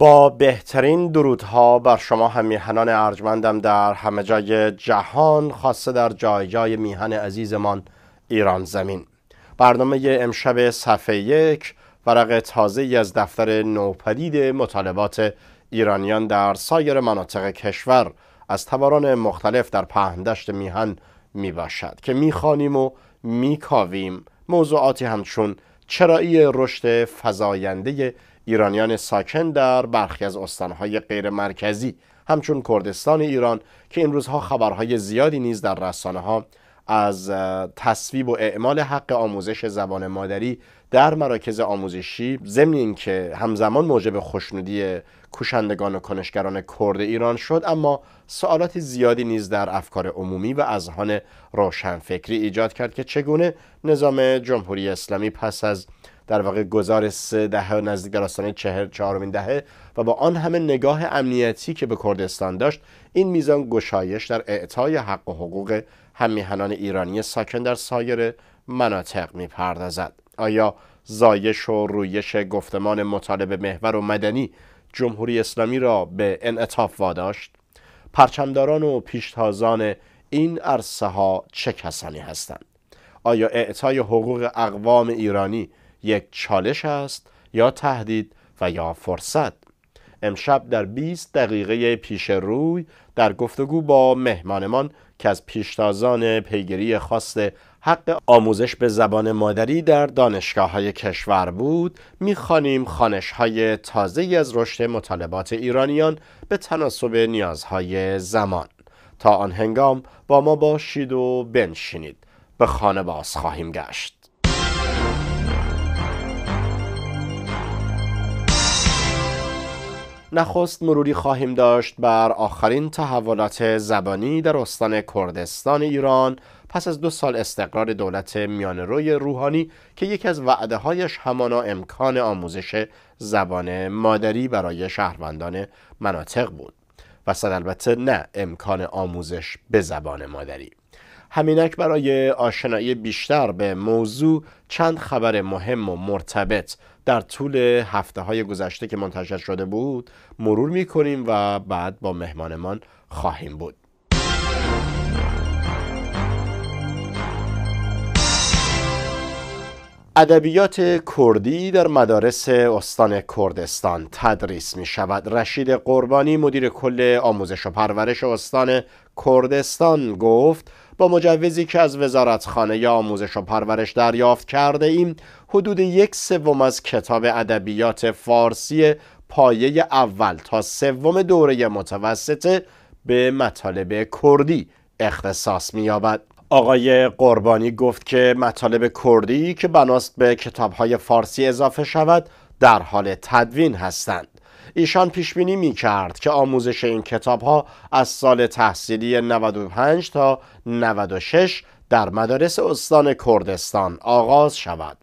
با بهترین درودها بر شما همیهنان ارجمندم در همه جای جهان خاصه در جای جای میهن عزیزمان ایران زمین برنامه امشب صفحه یک ورق تازه ای از دفتر نوپدید مطالبات ایرانیان در سایر مناطق کشور از تواران مختلف در پهندشت میهن میباشد که میخوانیم و میکاویم موضوعاتی همچون چرایی رشد فضاینده، ایرانیان ساکن در برخی از استانهای غیر مرکزی همچون کردستان ایران که این روزها خبرهای زیادی نیز در رسانه ها از تصویب و اعمال حق آموزش زبان مادری در مراکز آموزشی ضمن اینکه همزمان موجب خوشنودی کوشندگان و کنشگران کرد ایران شد اما سوالات زیادی نیز در افکار عمومی و اذهان روشنفکری ایجاد کرد که چگونه نظام جمهوری اسلامی پس از در واقع گذار سه دهه نزدیک در آستانه چهر چهارمین دهه و با آن همه نگاه امنیتی که به کردستان داشت این میزان گشایش در اعطای حق و حقوق همیهنان ایرانی ساکن در سایر مناطق میپردازد آیا زایش و رویش گفتمان مطالبه محور و مدنی جمهوری اسلامی را به انعطاف واداشت پرچمداران و پیشتازان این عرصه ها چه کسانی هستند آیا اعطای حقوق اقوام ایرانی یک چالش است یا تهدید و یا فرصت امشب در 20 دقیقه پیش روی در گفتگو با مهمانمان که از پیشتازان پیگیری خواست حق آموزش به زبان مادری در دانشگاه های کشور بود میخوانیم خانش های تازه از رشد مطالبات ایرانیان به تناسب نیازهای زمان تا آن هنگام با ما باشید و بنشینید به خانه باز خواهیم گشت نخست مروری خواهیم داشت بر آخرین تحولات زبانی در استان کردستان ایران پس از دو سال استقرار دولت روی روحانی که یکی از وعده هایش همانا امکان آموزش زبان مادری برای شهروندان مناطق بود و صد البته نه امکان آموزش به زبان مادری همینک برای آشنایی بیشتر به موضوع چند خبر مهم و مرتبط در طول هفته های گذشته که منتشر شده بود مرور می کنیم و بعد با مهمانمان خواهیم بود ادبیات کردی در مدارس استان کردستان تدریس می شود رشید قربانی مدیر کل آموزش و پرورش استان کردستان گفت با مجوزی که از وزارتخانه آموزش و پرورش دریافت کرده ایم حدود یک سوم از کتاب ادبیات فارسی پایه اول تا سوم دوره متوسطه به مطالب کردی اختصاص یابد. آقای قربانی گفت که مطالب کردی که بناست به کتابهای فارسی اضافه شود در حال تدوین هستند. ایشان پیش بینی می کرد که آموزش این کتابها از سال تحصیلی 95 تا 96 در مدارس استان کردستان آغاز شود.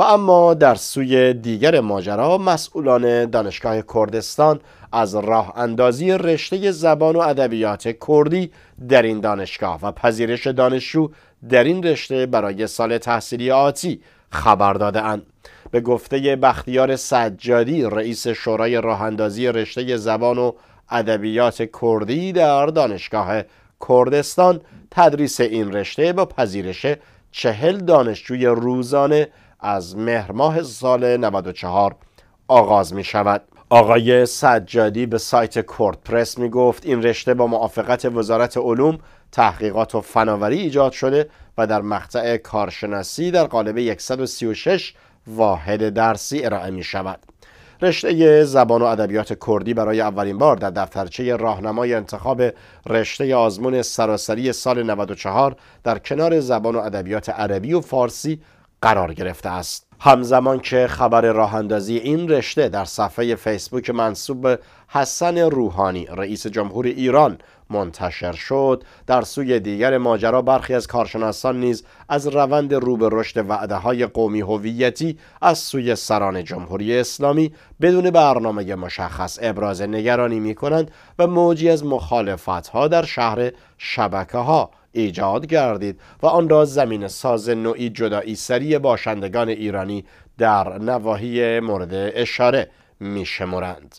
و اما در سوی دیگر ماجرا مسئولان دانشگاه کردستان از راه اندازی رشته زبان و ادبیات کردی در این دانشگاه و پذیرش دانشجو در این رشته برای سال تحصیلی آتی خبر اند. به گفته بختیار سجادی رئیس شورای راه اندازی رشته زبان و ادبیات کردی در دانشگاه کردستان تدریس این رشته با پذیرش چهل دانشجوی روزانه از مهر ماه سال 94 آغاز می شود آقای سجادی به سایت کوردپرس می گفت این رشته با موافقت وزارت علوم تحقیقات و فناوری ایجاد شده و در مقطع کارشناسی در قالب 136 واحد درسی ارائه می شود رشته زبان و ادبیات کردی برای اولین بار در دفترچه راهنمای انتخاب رشته آزمون سراسری سال 94 در کنار زبان و ادبیات عربی و فارسی قرار گرفته است همزمان که خبر راهاندازی این رشته در صفحه فیسبوک منصوب به حسن روحانی رئیس جمهور ایران منتشر شد در سوی دیگر ماجرا برخی از کارشناسان نیز از روند رو به رشد وعده های قومی هویتی از سوی سران جمهوری اسلامی بدون برنامه مشخص ابراز نگرانی می کنند و موجی از مخالفت ها در شهر شبکه ها ایجاد گردید و آن را زمین ساز نوعی جدایی سری باشندگان ایرانی در نواحی مورد اشاره میشمرند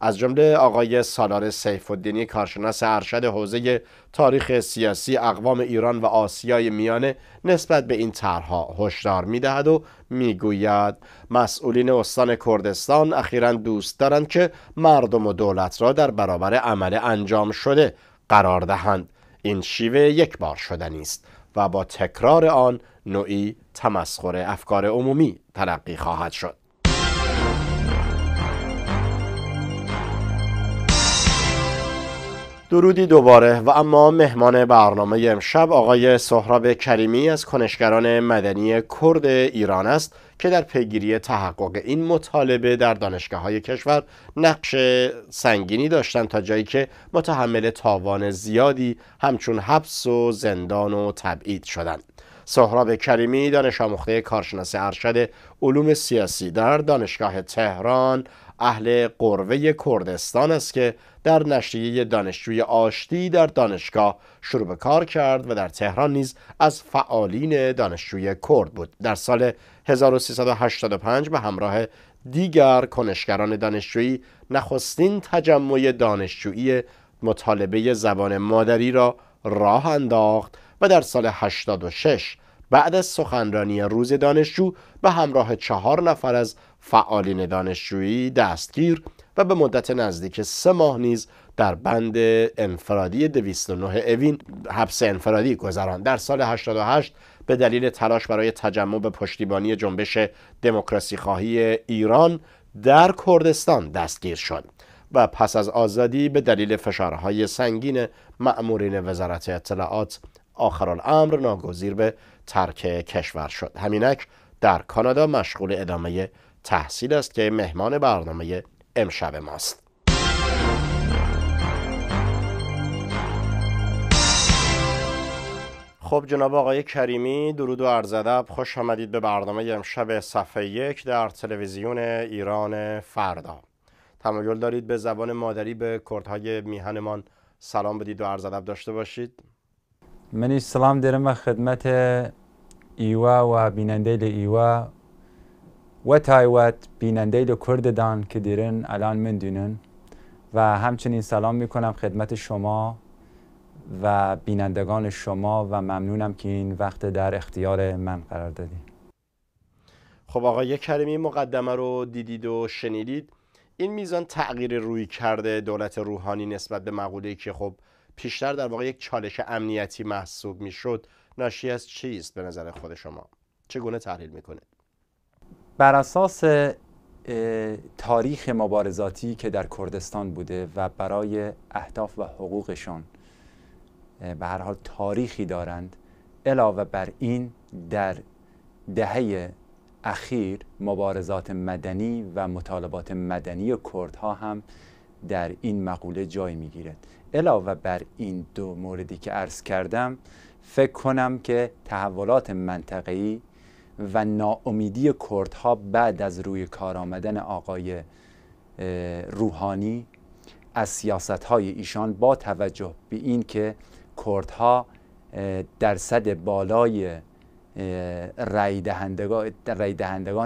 از جمله آقای سالار سیف الدینی کارشناس ارشد حوزه تاریخ سیاسی اقوام ایران و آسیای میانه نسبت به این طرحها هشدار میدهد و میگوید مسئولین استان کردستان اخیرا دوست دارند که مردم و دولت را در برابر عمل انجام شده قرار دهند این شیوه یک بار شدنی است و با تکرار آن نوعی تمسخر افکار عمومی تلقی خواهد شد درودی دوباره و اما مهمان برنامه امشب آقای سهراب کریمی از کنشگران مدنی کرد ایران است که در پیگیری تحقق این مطالبه در دانشگاه های کشور نقش سنگینی داشتند تا جایی که متحمل تاوان زیادی همچون حبس و زندان و تبعید شدند. سهراب کریمی دانش آموخته کارشناس ارشد علوم سیاسی در دانشگاه تهران اهل قروه کردستان است که در نشریه دانشجوی آشتی در دانشگاه شروع به کار کرد و در تهران نیز از فعالین دانشجوی کرد بود در سال 1385 به همراه دیگر کنشگران دانشجویی نخستین تجمع دانشجویی مطالبه زبان مادری را راه انداخت و در سال 86 بعد از سخنرانی روز دانشجو به همراه چهار نفر از فعالین دانشجویی دستگیر و به مدت نزدیک سه ماه نیز در بند انفرادی 209 اوین حبس انفرادی گذران در سال 88 به دلیل تلاش برای تجمع به پشتیبانی جنبش دموکراسی خواهی ایران در کردستان دستگیر شد و پس از آزادی به دلیل فشارهای سنگین مأمورین وزارت اطلاعات آخرالامر ناگزیر به ترک کشور شد همینک در کانادا مشغول ادامه تحصیل است که مهمان برنامه امشب ماست خب جناب آقای کریمی درود و عرض ادب خوش آمدید به برنامه امشب صفحه یک در تلویزیون ایران فردا تمایل دارید به زبان مادری به کردهای میهنمان سلام بدید و عرض ادب داشته باشید منی سلام درم خدمت ایوا و بیننده ایوا و تایوت بیننده کرد دان که دیرن الان من دونن و همچنین سلام میکنم خدمت شما و بینندگان شما و ممنونم که این وقت در اختیار من قرار دادید خب آقای کریمی مقدمه رو دیدید و شنیدید این میزان تغییر روی کرده دولت روحانی نسبت به مقوله که خب پیشتر در واقع یک چالش امنیتی محسوب میشد ناشی از چیست به نظر خود شما چگونه تحلیل میکنه؟ بر اساس تاریخ مبارزاتی که در کردستان بوده و برای اهداف و حقوقشان به هر حال تاریخی دارند علاوه بر این در دهه اخیر مبارزات مدنی و مطالبات مدنی کردها هم در این مقوله جای میگیرد علاوه بر این دو موردی که عرض کردم فکر کنم که تحولات منطقه‌ای و ناامیدی کردها بعد از روی کار آمدن آقای روحانی از سیاست های ایشان با توجه به این که کردها درصد بالای رای,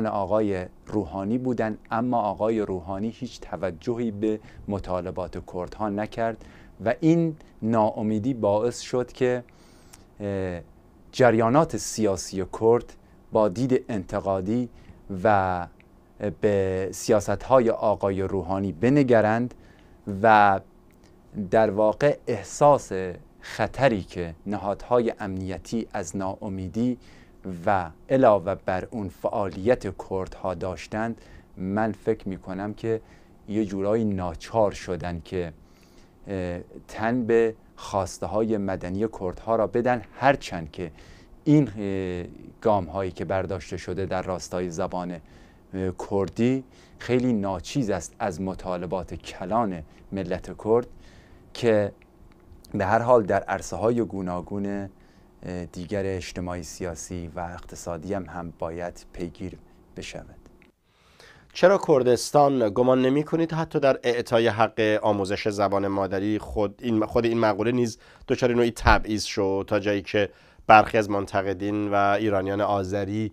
آقای روحانی بودند اما آقای روحانی هیچ توجهی به مطالبات کردها نکرد و این ناامیدی باعث شد که جریانات سیاسی کرد با دید انتقادی و به سیاست های آقای روحانی بنگرند و در واقع احساس خطری که نهادهای امنیتی از ناامیدی و علاوه بر اون فعالیت کردها داشتند من فکر می کنم که یه جورایی ناچار شدن که تن به خواسته های مدنی کردها را بدن هرچند که این گام هایی که برداشته شده در راستای زبان کردی خیلی ناچیز است از مطالبات کلان ملت کرد که به هر حال در عرصه های گوناگون دیگر اجتماعی سیاسی و اقتصادی هم هم باید پیگیر بشود چرا کردستان گمان نمی کنید حتی در اعطای حق آموزش زبان مادری خود این, خود این مقوله نیز دچار نوعی تبعیض شد تا جایی که برخی از منتقدین و ایرانیان آذری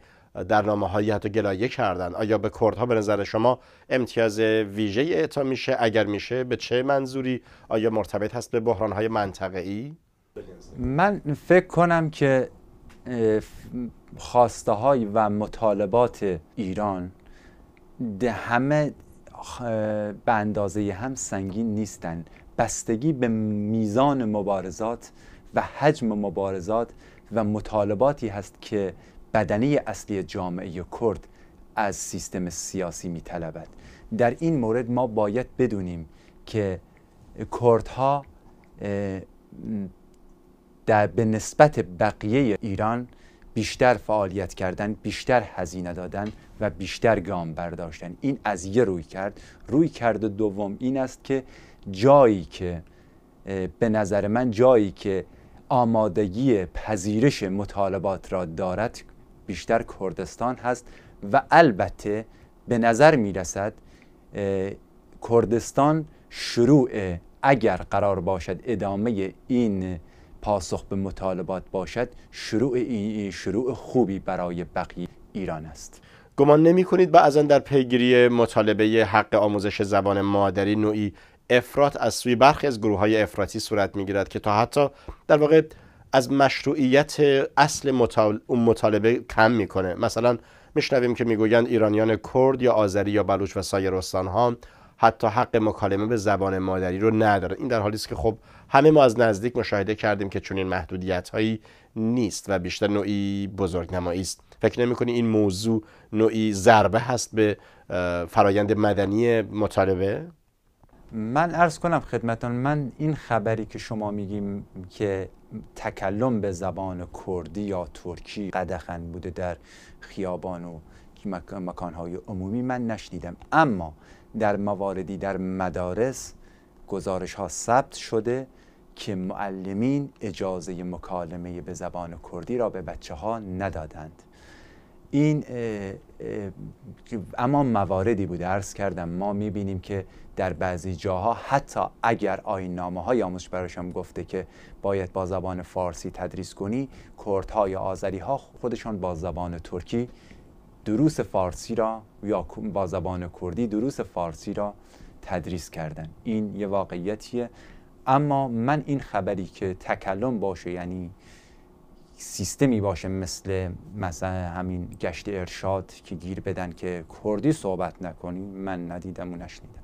در نامه هایی حتی گلایه کردند آیا به کردها به نظر شما امتیاز ویژه اعطا میشه اگر میشه به چه منظوری آیا مرتبط هست به بحران های منطقه ای من فکر کنم که خواسته های و مطالبات ایران ده همه به اندازه هم سنگین نیستن بستگی به میزان مبارزات و حجم مبارزات و مطالباتی هست که بدنه اصلی جامعه کرد از سیستم سیاسی میطلبد در این مورد ما باید بدونیم که کردها در به نسبت بقیه ایران بیشتر فعالیت کردن بیشتر هزینه دادن و بیشتر گام برداشتن این از یه روی کرد روی کرد دوم این است که جایی که به نظر من جایی که آمادگی پذیرش مطالبات را دارد بیشتر کردستان هست و البته به نظر می رسد کردستان شروع اگر قرار باشد ادامه این پاسخ به مطالبات باشد شروع این شروع خوبی برای بقیه ایران است گمان نمی کنید بعضا در پیگیری مطالبه حق آموزش زبان مادری نوعی افراد از سوی برخی از گروه های افراطی صورت می گیرد که تا حتی در واقع از مشروعیت اصل مطالبه کم میکنه مثلا میشنویم که میگویند ایرانیان کرد یا آذری یا بلوچ و سایر ها حتی حق مکالمه به زبان مادری رو نداره. این در حالی است که خب همه ما از نزدیک مشاهده کردیم که چنین محدودیت هایی نیست و بیشتر نوعی بزرگنمایی است فکر کنی این موضوع نوعی ضربه هست به فرایند مدنی مطالبه من عرض کنم خدمتان من این خبری که شما میگیم که تکلم به زبان کردی یا ترکی قدخن بوده در خیابان و مکانهای عمومی من نشنیدم اما در مواردی در مدارس گزارش ها ثبت شده که معلمین اجازه مکالمه به زبان کردی را به بچه ها ندادند این اما مواردی بود عرض کردم ما میبینیم که در بعضی جاها حتی اگر آین نامه های آموزش برایشان گفته که باید با زبان فارسی تدریس کنی کردها یا آذری ها خودشان با زبان ترکی دروس فارسی را یا با زبان کردی دروس فارسی را تدریس کردن این یه واقعیتیه اما من این خبری که تکلم باشه یعنی سیستمی باشه مثل مثلا همین گشت ارشاد که گیر بدن که کردی صحبت نکنی من ندیدم و نشنیدم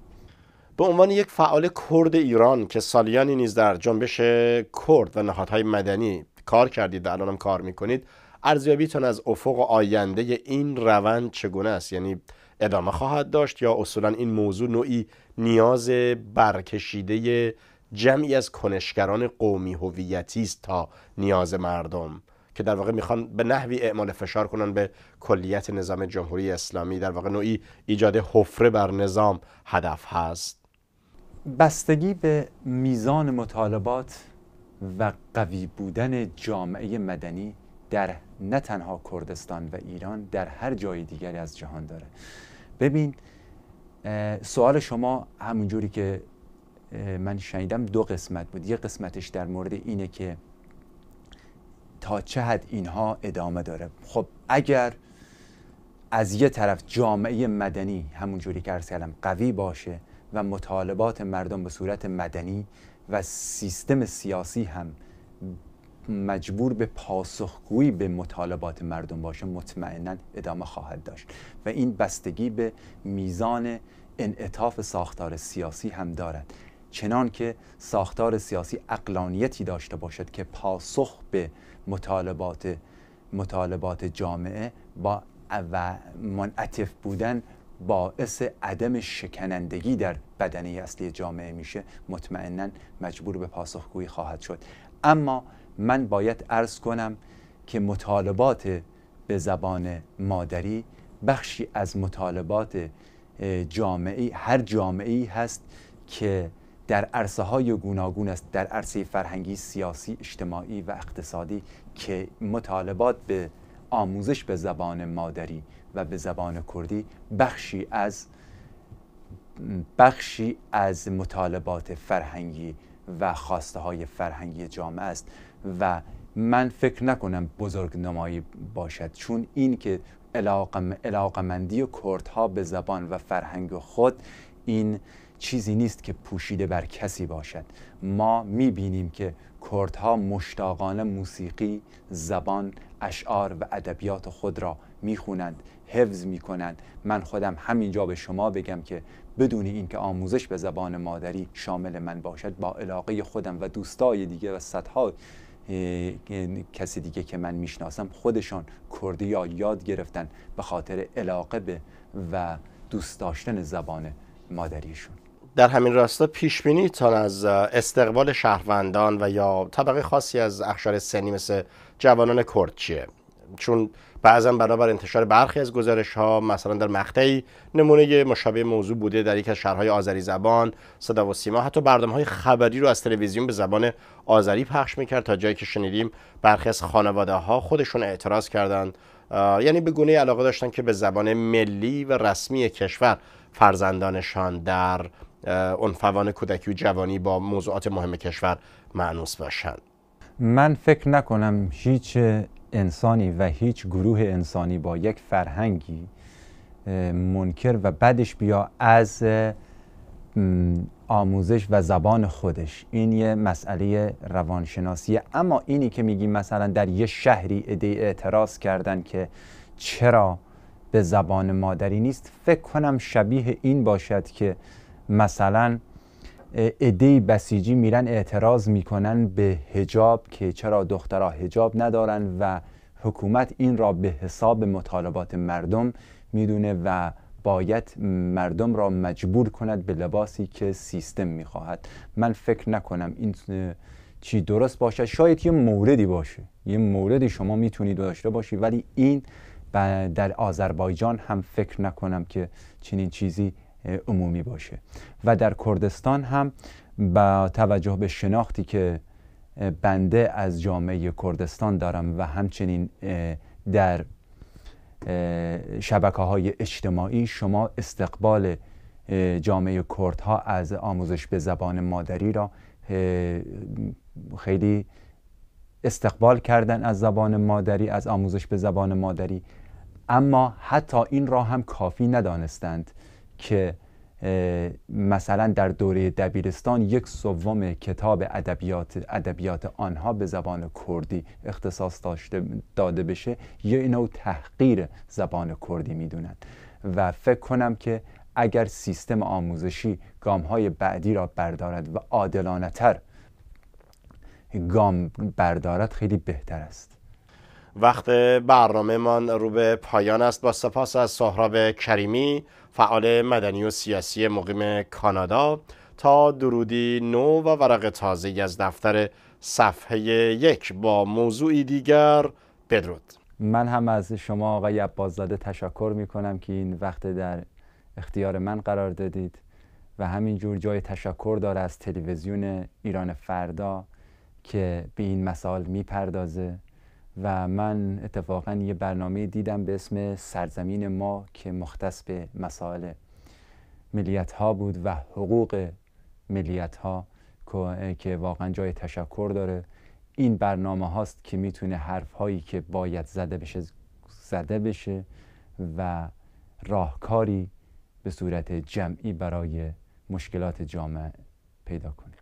به عنوان یک فعال کرد ایران که سالیانی نیز در جنبش کرد و نهادهای مدنی کار کردید و الانم کار میکنید ارزیابیتان از افق آینده این روند چگونه است یعنی ادامه خواهد داشت یا اصولا این موضوع نوعی نیاز برکشیده جمعی از کنشگران قومی هویتی است تا نیاز مردم که در واقع میخوان به نحوی اعمال فشار کنن به کلیت نظام جمهوری اسلامی در واقع نوعی ایجاد حفره بر نظام هدف هست بستگی به میزان مطالبات و قوی بودن جامعه مدنی در نه تنها کردستان و ایران در هر جای دیگری از جهان داره ببین سوال شما همونجوری که من شنیدم دو قسمت بود یه قسمتش در مورد اینه که تا چه حد اینها ادامه داره خب اگر از یه طرف جامعه مدنی همونجوری که عرض کردم قوی باشه و مطالبات مردم به صورت مدنی و سیستم سیاسی هم مجبور به پاسخگویی به مطالبات مردم باشه مطمئنا ادامه خواهد داشت و این بستگی به میزان انعطاف ساختار سیاسی هم دارد چنان که ساختار سیاسی اقلانیتی داشته باشد که پاسخ به مطالبات جامعه با و منعطف بودن باعث عدم شکنندگی در بدنه اصلی جامعه میشه مطمئنا مجبور به پاسخگویی خواهد شد اما من باید عرض کنم که مطالبات به زبان مادری بخشی از مطالبات جامعه هر جامعه ای هست که در عرصه های گوناگون است در عرصه فرهنگی سیاسی اجتماعی و اقتصادی که مطالبات به آموزش به زبان مادری و به زبان کردی بخشی از بخشی از مطالبات فرهنگی و خواسته های فرهنگی جامعه است و من فکر نکنم بزرگ نمایی باشد چون این که علاقمندی کردها به زبان و فرهنگ خود این چیزی نیست که پوشیده بر کسی باشد ما بینیم که کردها مشتاقانه موسیقی زبان اشعار و ادبیات خود را میخونند حفظ میکنند. من خودم همینجا به شما بگم که بدون اینکه آموزش به زبان مادری شامل من باشد با علاقه خودم و دوستای دیگه و صدها کسی دیگه که من میشناسم خودشان کردی یا یاد گرفتن به خاطر علاقه به و دوست داشتن زبان مادریشون در همین راستا پیش تا از استقبال شهروندان و یا طبقه خاصی از اخشار سنی مثل جوانان کرد چیه چون بعضا برابر انتشار برخی از گزارش ها مثلا در مقطعی نمونه مشابه موضوع بوده در یک از شهرهای آذری زبان صدا و سیما حتی بردم های خبری رو از تلویزیون به زبان آذری پخش میکرد تا جایی که شنیدیم برخی از خانواده ها خودشون اعتراض کردند یعنی به گونه علاقه داشتن که به زبان ملی و رسمی کشور فرزندانشان در عنفوان کودکی و جوانی با موضوعات مهم کشور معنوس باشند من فکر نکنم هیچ انسانی و هیچ گروه انسانی با یک فرهنگی منکر و بدش بیا از آموزش و زبان خودش این یه مسئله روانشناسیه اما اینی که میگیم مثلا در یه شهری ایده اعتراض کردن که چرا به زبان مادری نیست فکر کنم شبیه این باشد که مثلا عده بسیجی میرن اعتراض میکنن به هجاب که چرا دخترها هجاب ندارن و حکومت این را به حساب مطالبات مردم میدونه و باید مردم را مجبور کند به لباسی که سیستم میخواهد من فکر نکنم این چی درست باشه شاید یه موردی باشه یه موردی شما میتونید داشته باشید ولی این در آذربایجان هم فکر نکنم که چنین چیزی عمومی باشه و در کردستان هم با توجه به شناختی که بنده از جامعه کردستان دارم و همچنین در شبکه های اجتماعی شما استقبال جامعه کردها از آموزش به زبان مادری را خیلی استقبال کردن از زبان مادری از آموزش به زبان مادری اما حتی این را هم کافی ندانستند که مثلا در دوره دبیرستان یک سوم کتاب ادبیات ادبیات آنها به زبان کردی اختصاص داشته داده بشه یا اینو تحقیر زبان کردی میدونند و فکر کنم که اگر سیستم آموزشی گام های بعدی را بردارد و عادلانه گام بردارد خیلی بهتر است وقت برنامه من رو به پایان است با سپاس از سهراب کریمی فعال مدنی و سیاسی مقیم کانادا تا درودی نو و ورق تازه از دفتر صفحه یک با موضوعی دیگر بدرود من هم از شما آقای عبازداده تشکر می کنم که این وقت در اختیار من قرار دادید و همین جور جای تشکر داره از تلویزیون ایران فردا که به این مسائل میپردازه و من اتفاقا یه برنامه دیدم به اسم سرزمین ما که مختص به مسائل ملیت ها بود و حقوق ملیت ها که واقعا جای تشکر داره این برنامه هاست که میتونه حرف هایی که باید زده بشه زده بشه و راهکاری به صورت جمعی برای مشکلات جامعه پیدا کنه